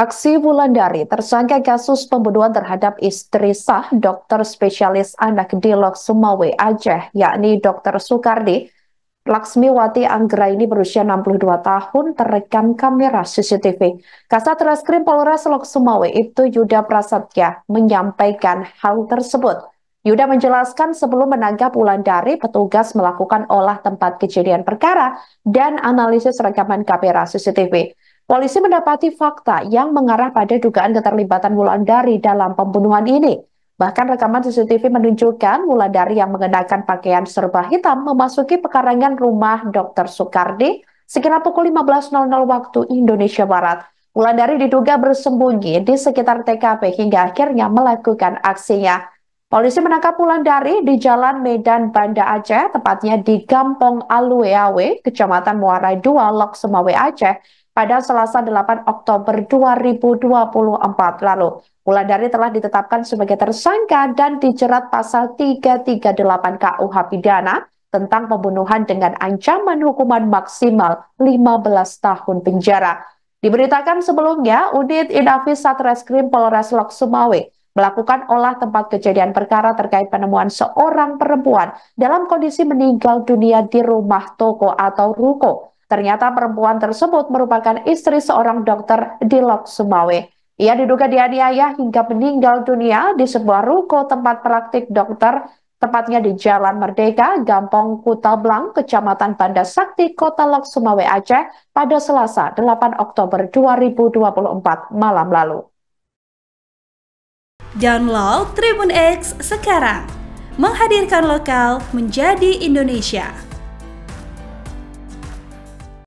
Aksi Wulandari, tersangka kasus pembunuhan terhadap istri sah dokter spesialis anak di Lok Sumawe, Aceh, yakni dokter Sukardi, Laksmiwati Anggra ini berusia 62 tahun terekam kamera CCTV. Kasat Reskrim Polres Lok Sumawe itu Yuda Prasetya menyampaikan hal tersebut. Yuda menjelaskan sebelum menangkap Wulandari, petugas melakukan olah tempat kejadian perkara dan analisis rekaman kamera CCTV. Polisi mendapati fakta yang mengarah pada dugaan keterlibatan Wulandari dalam pembunuhan ini. Bahkan rekaman CCTV menunjukkan Wulandari yang mengenakan pakaian serba hitam memasuki pekarangan rumah Dr. Soekardi sekitar pukul 15.00 waktu Indonesia Barat. Wulandari diduga bersembunyi di sekitar TKP hingga akhirnya melakukan aksinya. Polisi menangkap Wulandari di Jalan Medan Banda Aceh, tepatnya di Kampung Alueawe, Kecamatan Muara II, Lok Semawe Aceh, pada Selasa 8 Oktober 2024 lalu. Dari telah ditetapkan sebagai tersangka dan dijerat pasal 338 KUH pidana tentang pembunuhan dengan ancaman hukuman maksimal 15 tahun penjara. Diberitakan sebelumnya, Unit Inafis Satreskrim Polres Lok Sumawe melakukan olah tempat kejadian perkara terkait penemuan seorang perempuan dalam kondisi meninggal dunia di rumah toko atau ruko Ternyata perempuan tersebut merupakan istri seorang dokter di Lok Sumawe. Ia diduga dianiaya hingga meninggal dunia di sebuah ruko tempat praktik dokter, tepatnya di Jalan Merdeka, Gampong Blang, Kecamatan Banda Sakti, Kota Lok Sumawe Aceh pada Selasa 8 Oktober 2024 malam lalu. Download Tribun X sekarang, menghadirkan lokal menjadi Indonesia.